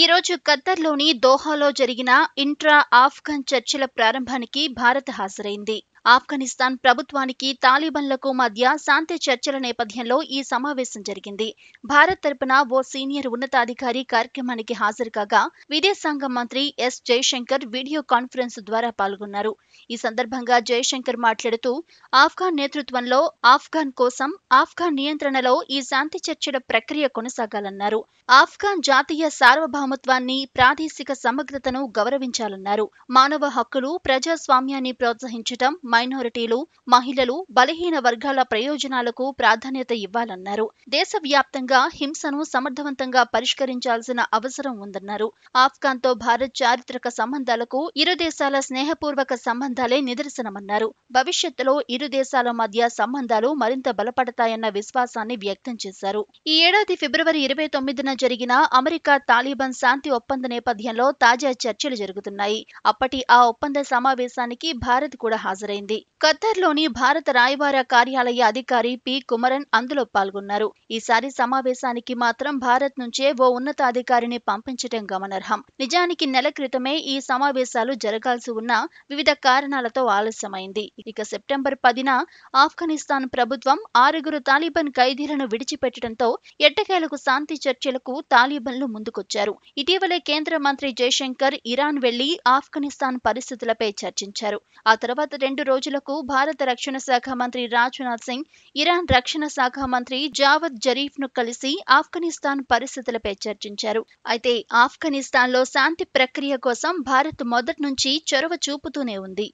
ఈరోజు ఖత్తర్లోని దోహాలో జరిగిన ఇంట్రా ఆఫ్ఘన్ చర్చల ప్రారంభానికి భారత్ హాజరైంది ఆఫ్ఘనిస్తాన్ ప్రభుత్వానికి తాలిబన్లకు మధ్య శాంతి చర్చల నేపథ్యంలో ఈ సమావేశం జరిగింది భారత్ తరపున ఓ సీనియర్ ఉన్నతాధికారి కార్యక్రమానికి హాజరు కాగా విదేశాంగ మంత్రి ఎస్ జయశంకర్ వీడియో కాన్ఫరెన్స్ ద్వారా పాల్గొన్నారు ఈ సందర్భంగా జయశంకర్ మాట్లాడుతూ ఆఫ్ఘాన్ నేతృత్వంలో ఆఫ్ఘాన్ కోసం ఆఫ్ఘాన్ నియంత్రణలో ఈ శాంతి చర్చల ప్రక్రియ కొనసాగాలన్నారు ఆఫ్ఘాన్ జాతీయ సార్వభౌమత్వాన్ని ప్రాదేశిక సమగ్రతను గౌరవించాలన్నారు మానవ హక్కులు ప్రజాస్వామ్యాన్ని ప్రోత్సహించడం మైనారిటీలు మహిళలు బలహీన వర్గాల ప్రయోజనాలకు ప్రాధాన్యత ఇవ్వాలన్నారు దేశవ్యాప్తంగా హింసను సమర్థవంతంగా పరిష్కరించాల్సిన అవసరం ఉందన్నారు ఆఫ్ఘాన్తో భారత్ చారిత్రక సంబంధాలకు ఇరు దేశాల స్నేహపూర్వక సంబంధాలే నిదర్శనమన్నారు భవిష్యత్తులో ఇరు దేశాల మధ్య సంబంధాలు మరింత బలపడతాయన్న విశ్వాసాన్ని వ్యక్తం చేశారు ఈ ఏడాది ఫిబ్రవరి ఇరవై తొమ్మిదిన జరిగిన అమెరికా తాలిబాన్ శాంతి ఒప్పంద నేపథ్యంలో తాజా చర్చలు జరుగుతున్నాయి అప్పటి ఆ ఒప్పంద సమావేశానికి భారత్ కూడా హాజరైంది జరిగింది ఖత్తర్లోని భారత రాయబార కార్యాలయ అధికారి పి కుమరన్ అందులో పాల్గొన్నారు ఈసారి సమావేశానికి మాత్రం భారత్ నుంచే ఓ ఉన్నతాధికారిని పంపించటం గమనార్హం నిజానికి నెల క్రితమే ఈ సమావేశాలు జరగాల్సి ఉన్న వివిధ కారణాలతో ఆలస్యమైంది ఇక సెప్టెంబర్ పదిన ఆఫ్ఘనిస్తాన్ ప్రభుత్వం ఆరుగురు తాలిబన్ ఖైదీలను విడిచిపెట్టడంతో ఎట్టకేలకు శాంతి చర్చలకు తాలిబన్లు ముందుకొచ్చారు ఇటీవలే కేంద్ర మంత్రి జయశంకర్ ఇరాన్ వెళ్లి ఆఫ్ఘనిస్తాన్ పరిస్థితులపై చర్చించారు ఆ తర్వాత రెండు రోజులకు భారత రక్షణ శాఖ మంత్రి రాజ్నాథ్ సింగ్ ఇరాన్ రక్షణ శాఖ మంత్రి జావద్ జరీఫ్ ను కలిసి ఆఫ్ఘనిస్తాన్ పరిస్థితులపై చర్చించారు అయితే ఆఫ్ఘనిస్తాన్లో శాంతి ప్రక్రియ కోసం భారత్ మొదటి నుంచి చొరవ చూపుతూనే ఉంది